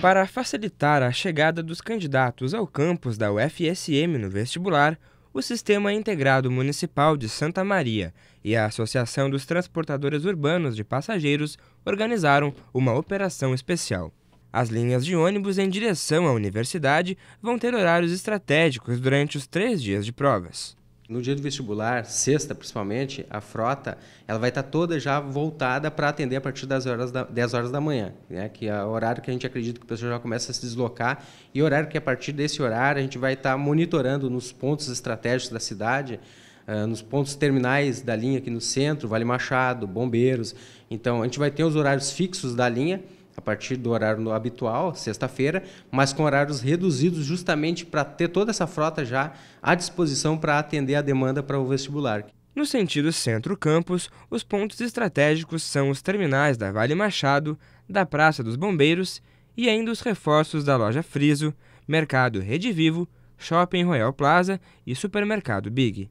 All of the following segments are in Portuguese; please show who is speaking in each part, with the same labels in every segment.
Speaker 1: Para facilitar a chegada dos candidatos ao campus da UFSM no vestibular, o Sistema Integrado Municipal de Santa Maria e a Associação dos Transportadores Urbanos de Passageiros organizaram uma operação especial. As linhas de ônibus em direção à universidade vão ter horários estratégicos durante
Speaker 2: os três dias de provas no dia do vestibular, sexta principalmente, a frota ela vai estar tá toda já voltada para atender a partir das horas da, 10 horas da manhã, né? que é o horário que a gente acredita que o pessoal já começa a se deslocar, e horário que a partir desse horário a gente vai estar tá monitorando nos pontos estratégicos da cidade, ah, nos pontos terminais da linha aqui no centro, Vale Machado, Bombeiros. Então, a gente vai ter os horários fixos da linha, a partir do horário habitual, sexta-feira, mas com horários reduzidos justamente para ter toda essa frota já à disposição para atender a demanda para o vestibular. No sentido centro-campus,
Speaker 1: os pontos estratégicos são os terminais da Vale Machado, da Praça dos Bombeiros e ainda os reforços da loja Friso, Mercado Rede Vivo, Shopping Royal Plaza e Supermercado Big.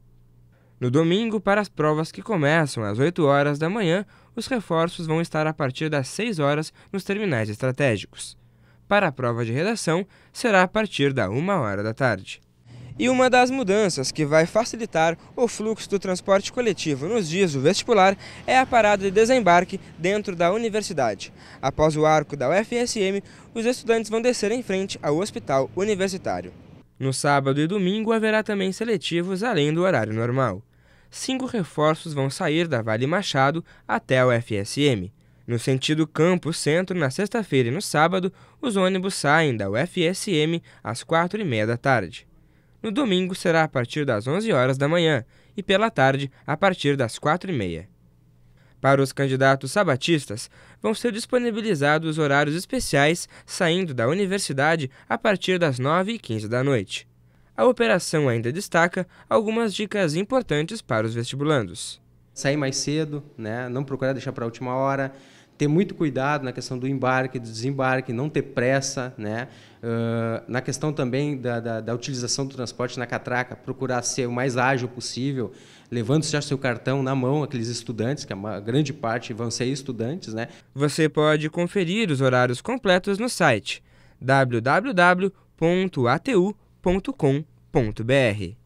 Speaker 1: No domingo, para as provas que começam às 8 horas da manhã, os reforços vão estar a partir das 6 horas nos terminais estratégicos. Para a prova de redação, será a partir da 1 hora da tarde. E uma das mudanças que vai facilitar o fluxo do transporte coletivo nos dias do vestibular é a parada de desembarque dentro da universidade. Após o arco da UFSM, os estudantes vão descer em frente ao hospital universitário. No sábado e domingo haverá também seletivos além do horário normal cinco reforços vão sair da Vale Machado até o FSM. No sentido campo-centro, na sexta-feira e no sábado, os ônibus saem da UFSM às quatro e meia da tarde. No domingo será a partir das 11 horas da manhã e pela tarde a partir das quatro e meia. Para os candidatos sabatistas, vão ser disponibilizados horários especiais saindo da universidade a partir das 9 e 15 da noite. A operação
Speaker 2: ainda destaca algumas dicas importantes para os vestibulandos. Sair mais cedo, né? não procurar deixar para a última hora, ter muito cuidado na questão do embarque, do desembarque, não ter pressa, né? Uh, na questão também da, da, da, utilização do transporte na catraca, procurar ser o mais ágil possível, levando já seu cartão na mão, aqueles estudantes, que a grande parte vão ser estudantes, né? Você pode conferir os horários completos
Speaker 1: no site www.atu.com.br www.cultura.com.br.